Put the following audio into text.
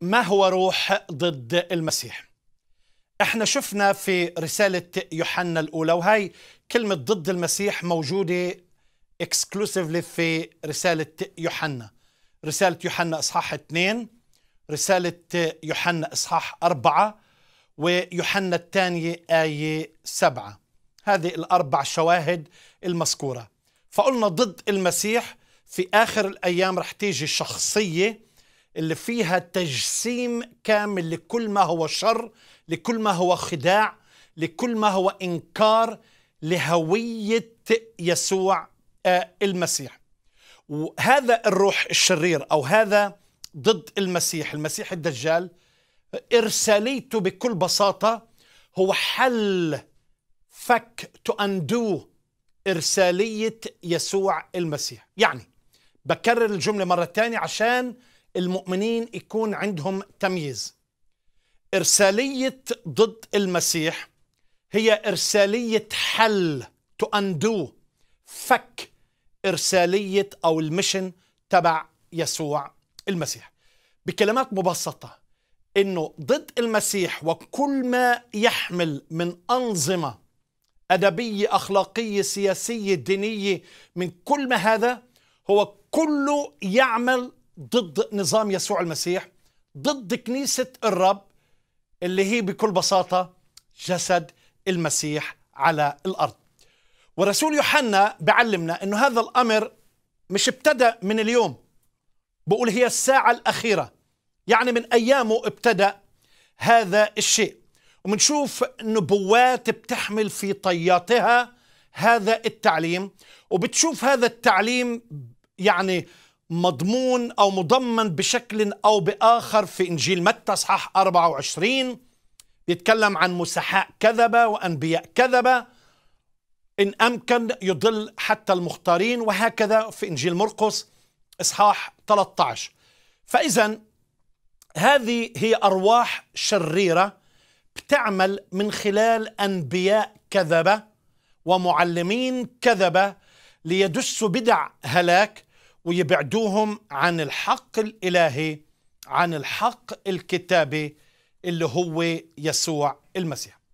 ما هو روح ضد المسيح احنا شفنا في رسالة يوحنا الأولى وهي كلمة ضد المسيح موجودة اكسكلوسيفلي في رسالة يوحنا رسالة يوحنا إصحاح 2 رسالة يوحنا إصحاح 4 ويوحنا الثانية آية 7 هذه الأربع شواهد المذكورة فقلنا ضد المسيح في آخر الأيام رح تيجي شخصية اللي فيها تجسيم كامل لكل ما هو شر لكل ما هو خداع لكل ما هو انكار لهويه يسوع آه، المسيح وهذا الروح الشرير او هذا ضد المسيح المسيح الدجال ارساليته بكل بساطه هو حل فك تو اندو ارساليه يسوع المسيح يعني بكرر الجمله مره ثانيه عشان المؤمنين يكون عندهم تمييز إرسالية ضد المسيح هي إرسالية حل to undo فك إرسالية أو المشن تبع يسوع المسيح بكلمات مبسطة إنه ضد المسيح وكل ما يحمل من أنظمة أدبية أخلاقية سياسية دينية من كل ما هذا هو كله يعمل ضد نظام يسوع المسيح ضد كنيسة الرب اللي هي بكل بساطة جسد المسيح على الأرض ورسول يوحنا بعلمنا أنه هذا الأمر مش ابتدأ من اليوم بقول هي الساعة الأخيرة يعني من أيامه ابتدأ هذا الشيء وبنشوف نبوات بتحمل في طياتها هذا التعليم وبتشوف هذا التعليم يعني مضمون أو مضمن بشكل أو بآخر في إنجيل متى صحاح 24 بيتكلم عن مسحاء كذبة وأنبياء كذبة إن أمكن يضل حتى المختارين وهكذا في إنجيل مرقس إصحاح 13 فإذا هذه هي أرواح شريرة بتعمل من خلال أنبياء كذبة ومعلمين كذبة ليدسوا بدع هلاك ويبعدوهم عن الحق الالهي عن الحق الكتابي اللي هو يسوع المسيح